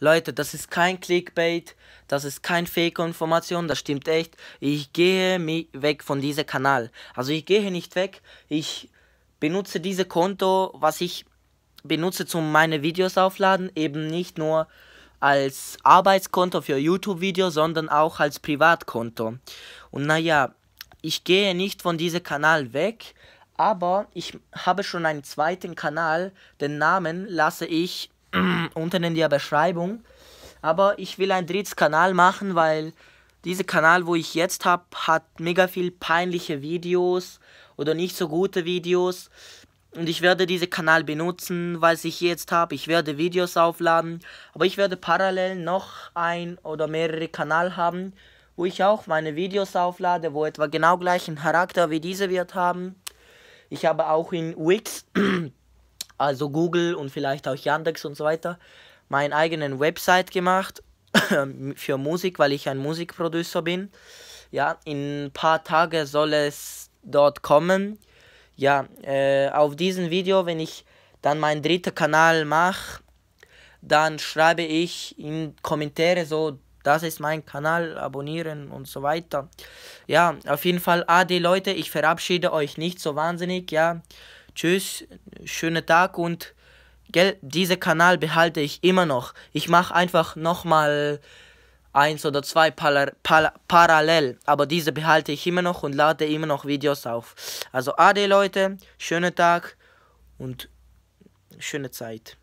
Leute, das ist kein Clickbait, das ist kein Fake-Information, das stimmt echt. Ich gehe weg von diesem Kanal. Also ich gehe nicht weg, ich benutze dieses Konto, was ich benutze, um meine Videos aufladen, eben nicht nur als Arbeitskonto für YouTube-Videos, sondern auch als Privatkonto. Und naja, ich gehe nicht von diesem Kanal weg, aber ich habe schon einen zweiten Kanal, den Namen lasse ich unten in der Beschreibung. Aber ich will einen dritten Kanal machen, weil dieser Kanal, wo ich jetzt habe, hat mega viel peinliche Videos oder nicht so gute Videos. Und ich werde diesen Kanal benutzen, was ich jetzt habe. Ich werde Videos aufladen, aber ich werde parallel noch ein oder mehrere Kanal haben, wo ich auch meine Videos auflade, wo etwa genau gleichen Charakter wie diese wird haben. Ich habe auch in Wix also Google und vielleicht auch Yandex und so weiter, meinen eigenen Website gemacht für Musik, weil ich ein Musikproducer bin. Ja, in ein paar Tagen soll es dort kommen. Ja, äh, auf diesem Video, wenn ich dann meinen dritten Kanal mache, dann schreibe ich in Kommentare so, das ist mein Kanal, abonnieren und so weiter. Ja, auf jeden Fall, ade ah, Leute, ich verabschiede euch nicht so wahnsinnig, ja. Tschüss, schönen Tag und gell, diese Kanal behalte ich immer noch. Ich mache einfach nochmal eins oder zwei para para parallel, aber diese behalte ich immer noch und lade immer noch Videos auf. Also Ade Leute, schönen Tag und schöne Zeit.